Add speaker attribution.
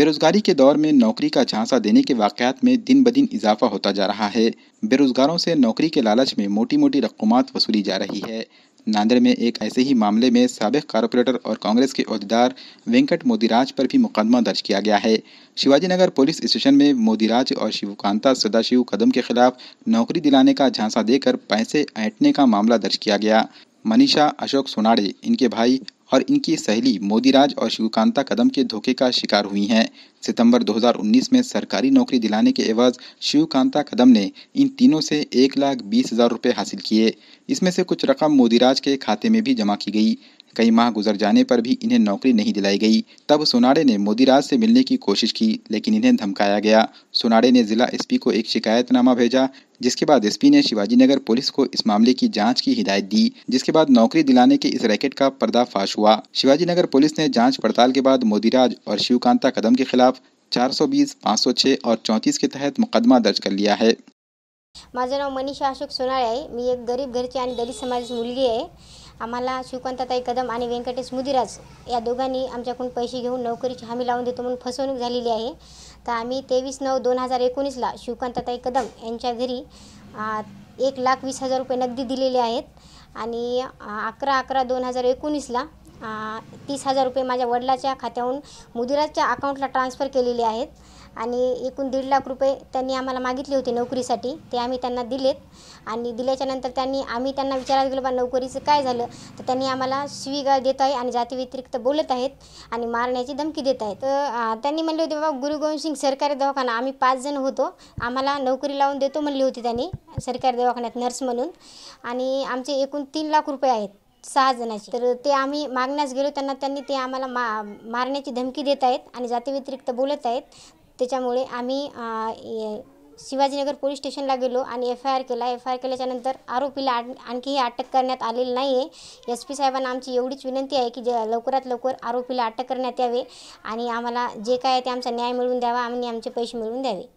Speaker 1: बेरोजगारी के दौर में नौकरी का झांसा देने के वाकयात में दिन ब दिन इजाफा होता जा रहा है बेरोजगारों से नौकरी के लालच में मोटी मोटी रकूम वसूली जा रही है नांदेड़ में एक ऐसे ही मामले में सबक कारपोरेटर और कांग्रेस के अहदेदार वेंकट मोदीराज पर भी मुकदमा दर्ज किया गया है शिवाजीनगर पुलिस स्टेशन में मोदीराज और शिवकांता सदाशिव कदम के खिलाफ नौकरी दिलाने का झांसा देकर पैसे ऐंठने का मामला दर्ज किया गया मनीषा अशोक सोनाड़े इनके भाई और इनकी सहेली मोदीराज और शिवकांता कदम के धोखे का शिकार हुई हैं सितंबर 2019 में सरकारी नौकरी दिलाने के एवज शिवकांता कदम ने इन तीनों से एक लाख बीस हज़ार रुपये हासिल किए इसमें से कुछ रकम मोदीराज के खाते में भी जमा की गई कई माह गुजर जाने पर भी इन्हें नौकरी नहीं दिलाई गई तब सोनाडे ने मोदीराज से मिलने की कोशिश की लेकिन इन्हें धमकाया गया सोनाडे ने जिला एसपी को एक शिकायतनामा भेजा जिसके बाद एसपी ने शिवाजी नगर पुलिस को इस मामले की जांच की हिदायत दी जिसके बाद नौकरी दिलाने के इस रैकेट का पर्दाफाश हुआ शिवाजी नगर पुलिस ने जाँच पड़ताल के बाद मोदीराज और शिवकांता कदम के खिलाफ 420, 506 और 34 के तहत मुकदमा दर्ज कर लिया है
Speaker 2: मज़ा नाव मनीषा अशोक सोनाळे मी एक गरीब घर की दलित समाज मुलगी है आम्हाला शिवकांताताई कदम आणि व्यंकटेश मुदिराज या दोघांनी आमच्याकडून पैसे घेऊन नोकरीची हमी लावून देतो म्हणून फसवणूक झालेली आहे तर आम्ही तेवीस नऊ दोन हजार एकोणीसला शिवकांताताई कदम यांच्या घरी एक लाख वीस हजार रुपये नगदी दिलेले आहेत आणि अकरा अकरा दोन हजार एकोणीसला तीस हजार रुपये माझ्या वडिलाच्या खात्याहून मुदिराजच्या अकाउंटला ट्रान्स्फर केलेले आहेत आणि एकूण दीड लाख रुपये त्यांनी आम्हाला मागितली होती नोकरीसाठी ते आम्ही त्यांना दिलेत आणि दिल्याच्यानंतर त्यांनी आम्ही त्यांना विचारायला गेलो बा नोकरीचं काय झालं तर त्यांनी आम्हाला स्वीगा देत आहे आणि जातीव्यतिरिक्त बोलत आहेत आणि मारण्याची धमकी देत आहेत तर त्यांनी म्हणले होते बाबा गुरु गोविंद सिंग सरकारी दवाखाना आम्ही पाच जण होतो आम्हाला नोकरी लावून देतो म्हणली होती त्यांनी सरकारी दवाखान्यात नर्स म्हणून आणि आमचे एकूण तीन लाख रुपये आहेत सहा जणांची तर ते आम्ही मागण्यास गेलो त्यांना त्यांनी ते आम्हाला मा मारण्याची धमकी देत आहेत आणि जातीव्यतिरिक्त बोलत आहेत त्याच्यामुळे आम्ही शिवाजीनगर पोलीस स्टेशनला गेलो आणि एफ आय आर केला एफ आय आर केल्याच्यानंतर आरोपीला आणखीही अटक करण्यात आलेली नाही आहे एस पी साहेबांना आमची एवढीच विनंती आहे की जे लवकरात लवकर आरोपीला अटक करण्यात यावे आणि आम्हाला जे काय आहे ते आमचा न्याय मिळवून द्यावा आणि आमचे पैसे मिळवून द्यावे